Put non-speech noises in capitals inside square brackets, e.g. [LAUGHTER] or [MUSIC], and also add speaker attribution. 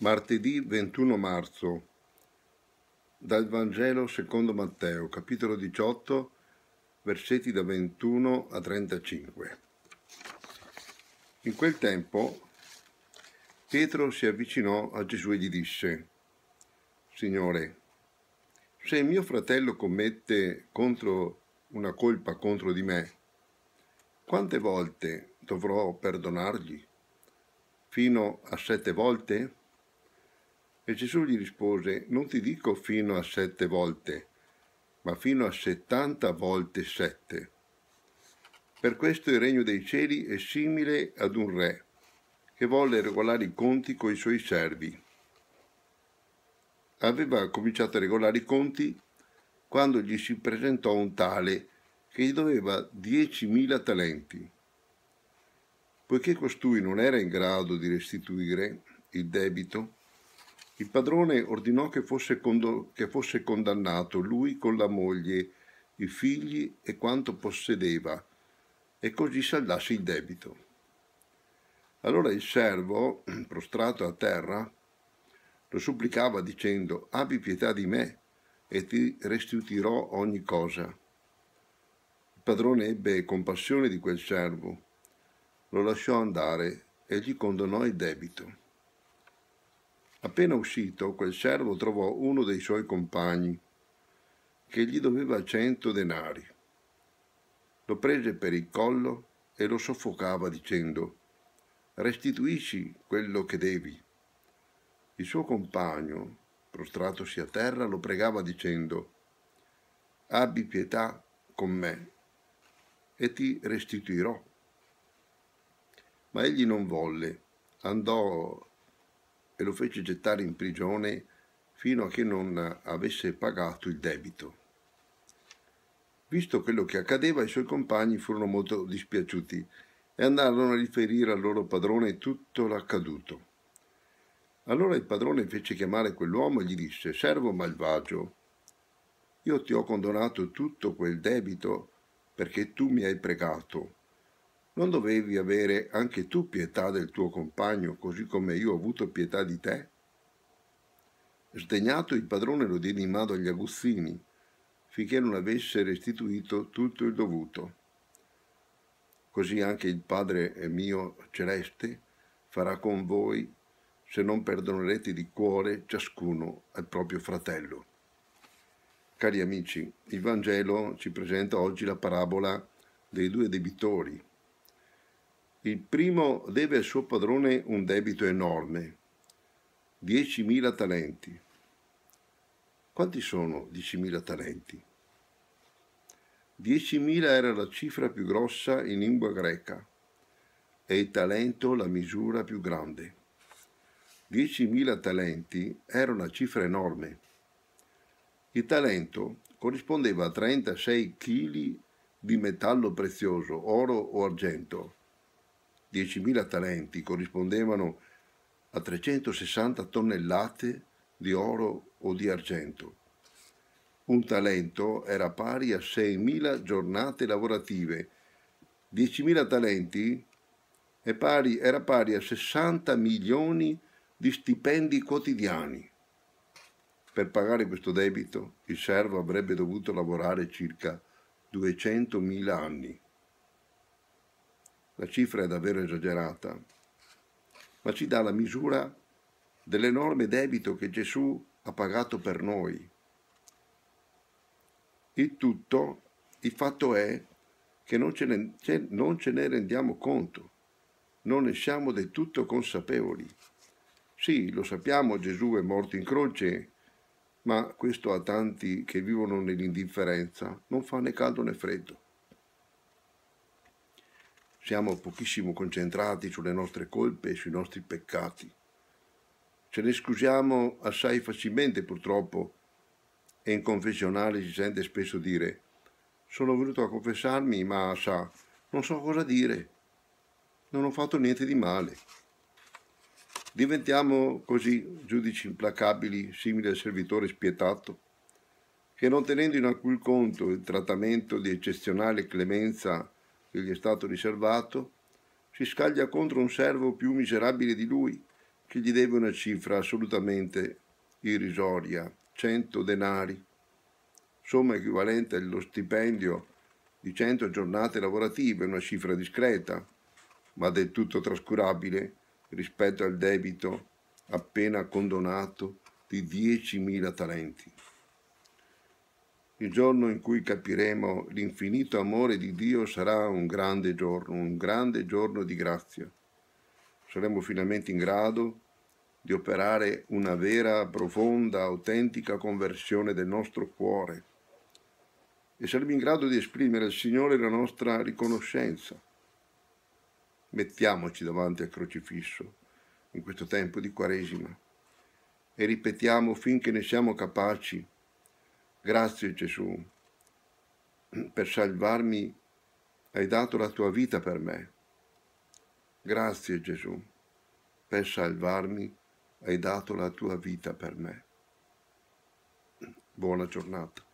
Speaker 1: Martedì 21 marzo dal Vangelo secondo Matteo, capitolo 18, versetti da 21 a 35. In quel tempo Pietro si avvicinò a Gesù e gli disse, Signore, se mio fratello commette contro una colpa contro di me, quante volte dovrò perdonargli? Fino a sette volte? E Gesù gli rispose, non ti dico fino a sette volte, ma fino a settanta volte sette. Per questo il regno dei cieli è simile ad un re che volle regolare i conti coi suoi servi. Aveva cominciato a regolare i conti quando gli si presentò un tale che gli doveva 10.000 talenti. Poiché costui non era in grado di restituire il debito, il padrone ordinò che fosse, condo- che fosse condannato lui con la moglie, i figli e quanto possedeva, e così saldasse il debito. Allora il servo, [CLEARS THROAT] prostrato a terra, lo supplicava dicendo, abbi pietà di me e ti restituirò ogni cosa. Il padrone ebbe compassione di quel servo, lo lasciò andare e gli condonò il debito. Appena uscito, quel servo trovò uno dei suoi compagni che gli doveva cento denari. Lo prese per il collo e lo soffocava dicendo restituisci quello che devi. Il suo compagno, prostratosi a terra, lo pregava dicendo abbi pietà con me e ti restituirò. Ma egli non volle, andò e lo fece gettare in prigione fino a che non avesse pagato il debito. Visto quello che accadeva, i suoi compagni furono molto dispiaciuti e andarono a riferire al loro padrone tutto l'accaduto. Allora il padrone fece chiamare quell'uomo e gli disse Servo malvagio, io ti ho condonato tutto quel debito perché tu mi hai pregato non dovevi avere anche tu pietà del tuo compagno, così come io ho avuto pietà di te? Sdegnato il padrone lo diede in mano agli aguzzini, finché non avesse restituito tutto il dovuto. Così anche il Padre mio celeste farà con voi se non perdonerete di cuore ciascuno al proprio fratello. Cari amici, il Vangelo ci presenta oggi la parabola dei due debitori il primo deve al suo padrone un debito enorme, 10.000 talenti. Quanti sono 10.000 talenti? 10.000 era la cifra più grossa in lingua greca e il talento la misura più grande. 10.000 talenti era una cifra enorme. Il talento corrispondeva a 36 kg di metallo prezioso, oro o argento, 10.000 talenti corrispondevano a 360 tonnellate di oro o di argento. Un talento era pari a 6.000 giornate lavorative. 10.000 talenti pari, era pari a 60 milioni di stipendi quotidiani. Per pagare questo debito il servo avrebbe dovuto lavorare circa 200.000 anni. La cifra è davvero esagerata, ma ci dà la misura dell'enorme debito che Gesù ha pagato per noi. Il tutto, il fatto è che non ce, ne, ce, non ce ne rendiamo conto, non ne siamo del tutto consapevoli. Sì, lo sappiamo, Gesù è morto in croce, ma questo a tanti che vivono nell'indifferenza non fa né caldo né freddo siamo pochissimo concentrati sulle nostre colpe e sui nostri peccati. Ce ne scusiamo assai facilmente purtroppo e in confessionale si sente spesso dire sono venuto a confessarmi ma sa, non so cosa dire, non ho fatto niente di male. Diventiamo così giudici implacabili, simili al servitore spietato, che non tenendo in alcun conto il trattamento di eccezionale clemenza che gli è stato riservato, si scaglia contro un servo più miserabile di lui, che gli deve una cifra assolutamente irrisoria, 100 denari, somma equivalente allo stipendio di 100 giornate lavorative, una cifra discreta, ma del tutto trascurabile rispetto al debito appena condonato di 10.000 talenti. Il giorno in cui capiremo l'infinito amore di Dio sarà un grande giorno, un grande giorno di grazia. Saremo finalmente in grado di operare una vera, profonda, autentica conversione del nostro cuore e saremo in grado di esprimere al Signore la nostra riconoscenza. Mettiamoci davanti al crocifisso in questo tempo di Quaresima e ripetiamo finché ne siamo capaci Grazie Gesù, per salvarmi hai dato la tua vita per me. Grazie Gesù, per salvarmi hai dato la tua vita per me. Buona giornata.